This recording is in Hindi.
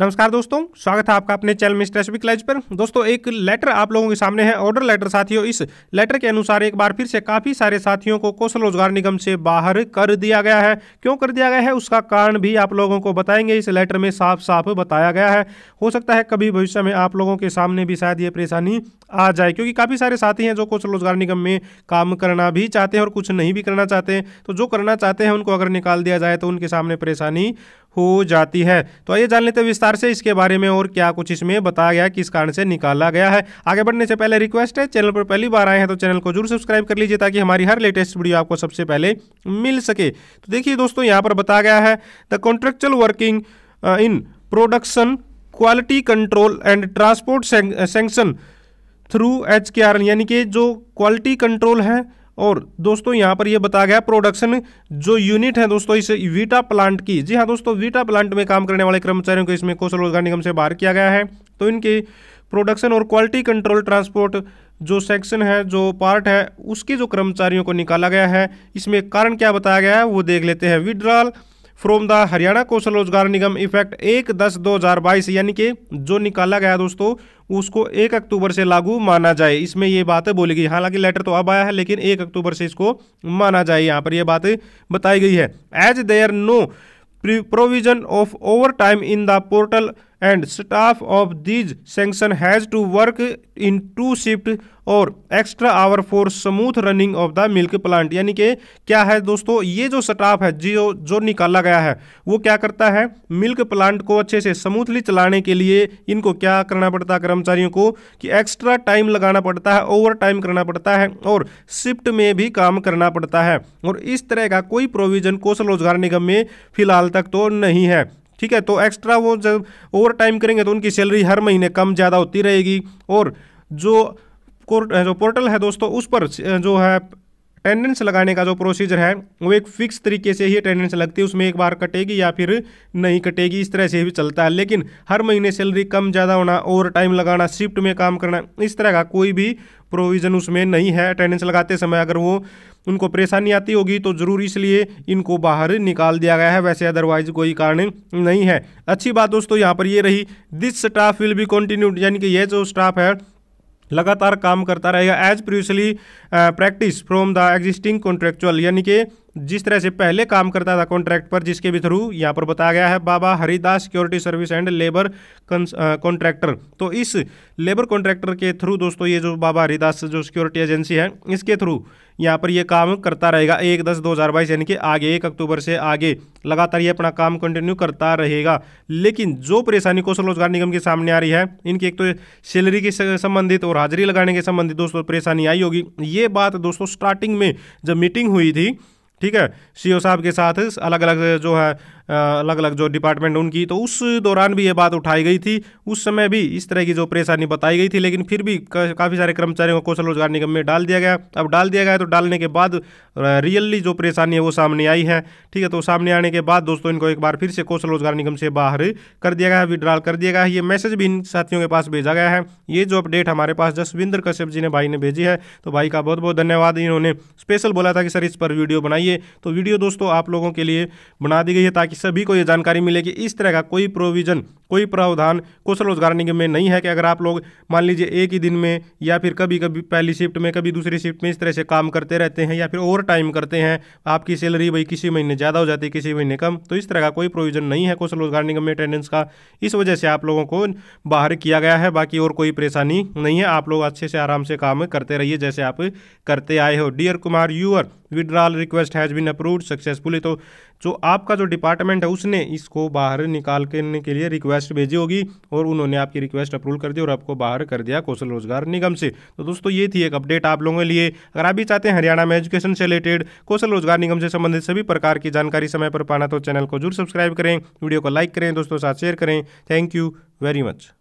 नमस्कार दोस्तों स्वागत है आपका अपने चैनल मिस्टर एस क्लैज पर दोस्तों एक लेटर आप लोगों के सामने है ऑर्डर लेटर साथियों इस लेटर के अनुसार एक बार फिर से काफ़ी सारे साथियों को कौशल रोजगार निगम से बाहर कर दिया गया है क्यों कर दिया गया है उसका कारण भी आप लोगों को बताएंगे इस लेटर में साफ साफ बताया गया है हो सकता है कभी भविष्य में आप लोगों के सामने भी शायद ये परेशानी आ जाए क्योंकि काफ़ी सारे साथी हैं जो कौशल रोजगार निगम में काम करना भी चाहते हैं और कुछ नहीं भी करना चाहते हैं तो जो करना चाहते हैं उनको अगर निकाल दिया जाए तो उनके सामने परेशानी हो जाती है तो आइए जान लेते हैं विस्तार से इसके बारे में और क्या कुछ इसमें बताया गया किस कारण से निकाला गया है आगे बढ़ने से पहले रिक्वेस्ट है चैनल पर पहली बार आए हैं तो चैनल को जरूर सब्सक्राइब कर लीजिए ताकि हमारी हर लेटेस्ट वीडियो आपको सबसे पहले मिल सके तो देखिए दोस्तों यहाँ पर बताया गया है the contractual working in production quality control and transport section through H यानी कि जो क्वालिटी कंट्रोल है और दोस्तों यहाँ पर यह बताया गया प्रोडक्शन जो यूनिट है दोस्तों इस वीटा प्लांट की जी हाँ दोस्तों वीटा प्लांट में काम करने वाले कर्मचारियों को इसमें कौशल रोजगार निगम से बाहर किया गया है तो इनके प्रोडक्शन और क्वालिटी कंट्रोल ट्रांसपोर्ट जो सेक्शन है जो पार्ट है उसके जो कर्मचारियों को निकाला गया है इसमें कारण क्या बताया गया है वो देख लेते हैं withdrawal from the Haryana Kaushal Rozgar Nigam effect एक दस दो हज़ार बाईस यानी कि जो निकाला गया दोस्तों उसको एक अक्टूबर से लागू माना जाए इसमें ये बात बोली गई हालांकि लेटर तो अब आया है लेकिन एक अक्टूबर से इसको माना जाए यहाँ पर यह बात बताई गई है as there no provision of overtime in the portal and staff of this section has to work in two shift और extra hour for smooth running of the milk plant यानी कि क्या है दोस्तों ये जो स्टाफ है जो जो निकाला गया है वो क्या करता है मिल्क प्लांट को अच्छे से स्मूथली चलाने के लिए इनको क्या करना पड़ता है कर्मचारियों को कि एक्स्ट्रा टाइम लगाना पड़ता है ओवर टाइम करना पड़ता है और शिफ्ट में भी काम करना पड़ता है और इस तरह का कोई प्रोविजन कौशल रोजगार निगम में फिलहाल तक तो नहीं है ठीक है तो एक्स्ट्रा वो जब ओवर टाइम करेंगे तो उनकी सैलरी हर महीने कम ज़्यादा होती रहेगी और जो जो पोर्टल है दोस्तों उस पर जो है अटेंडेंस लगाने का जो प्रोसीजर है वो एक फिक्स तरीके से ही अटेंडेंस लगती है उसमें एक बार कटेगी या फिर नहीं कटेगी इस तरह से भी चलता है लेकिन हर महीने सैलरी कम ज़्यादा होना ओवर टाइम लगाना शिफ्ट में काम करना इस तरह का कोई भी प्रोविज़न उसमें नहीं है अटेंडेंस लगाते समय अगर वो उनको परेशानी आती होगी तो ज़रूर इसलिए इनको बाहर निकाल दिया गया है वैसे अदरवाइज कोई कारण नहीं है अच्छी बात दोस्तों यहाँ पर ये रही this staff will be continued यानी कि यह जो स्टाफ है लगातार काम करता रहेगा as previously practice from the existing contractual यानी कि जिस तरह से पहले काम करता था कॉन्ट्रैक्ट पर जिसके भी थ्रू यहाँ पर बताया गया है Baba Haridas security service and labour contractor तो इस लेबर कॉन्ट्रैक्टर के थ्रू दोस्तों ये जो बाबा हरिदास जो सिक्योरिटी एजेंसी है इसके थ्रू यहाँ पर ये काम करता रहेगा एक दस दो हज़ार बाईस यानी कि आगे एक अक्टूबर से आगे लगातार ये अपना काम कंटिन्यू करता रहेगा लेकिन जो परेशानी कौशल रोजगार निगम के सामने आ रही है इनकी एक तो सैलरी के संबंधित और हाजिरी लगाने के संबंधित दोस्तों परेशानी आई होगी ये बात दोस्तों स्टार्टिंग में जब मीटिंग हुई थी ठीक है सी साहब के साथ अलग अलग जो है अलग अलग जो डिपार्टमेंट उनकी तो उस दौरान भी ये बात उठाई गई थी उस समय भी इस तरह की जो परेशानी बताई गई थी लेकिन फिर भी काफ़ी सारे कर्मचारियों को कौशल रोजगार निगम में डाल दिया गया अब डाल दिया गया तो डालने के बाद रियली जो परेशानी है वो सामने आई है ठीक है तो सामने आने के बाद दोस्तों इनको एक बार फिर से कौशल रोजगार निगम से बाहर कर दिया गया है विड्रॉल कर दिया गया है ये मैसेज भी इन साथियों के पास भेजा गया है ये जो अपडेट हमारे पास जसविंदर कश्यप जी ने भाई ने भेजी है तो भाई का बहुत बहुत धन्यवाद इन्होंने स्पेशल बोला था कि सर इस पर वीडियो बनाइए तो वीडियो दोस्तों आप लोगों के लिए बना दी गई है ताकि सभी को ये जानकारी मिले कि इस तरह का कोई प्रोविज़न कोई प्रावधान कुशल रोजगार निगम में नहीं है कि अगर आप लोग मान लीजिए एक ही दिन में या फिर कभी कभी पहली शिफ्ट में कभी दूसरी शिफ्ट में इस तरह से काम करते रहते हैं या फिर ओवर टाइम करते हैं आपकी सैलरी भाई किसी महीने ज़्यादा हो जाती है किसी महीने कम तो इस तरह का कोई प्रोविज़न नहीं है कुशल रोजगार निगम में अटेंडेंस का इस वजह से आप लोगों को बाहर किया गया है बाकी और कोई परेशानी नहीं है आप लोग अच्छे से आराम से काम करते रहिए जैसे आप करते आए हो dear Kumar your withdrawal request has been approved successfully तो जो आपका जो डिपार्टमेंट है उसने इसको बाहर निकाल करने के लिए रिक्वेस्ट भेजी होगी और उन्होंने आपकी रिक्वेस्ट अप्रूव कर दी और आपको बाहर कर दिया कौशल रोजगार निगम से तो दोस्तों ये थी एक अपडेट आप लोगों के लिए अगर आप भी चाहते हैं हरियाणा में एजुकेशन से रिलेटेड कौशल रोजगार निगम से संबंधित सभी प्रकार की जानकारी समय पर पाना तो चैनल को जरूर सब्सक्राइब करें वीडियो को लाइक करें दोस्तों साथ शेयर करें थैंक यू वेरी मच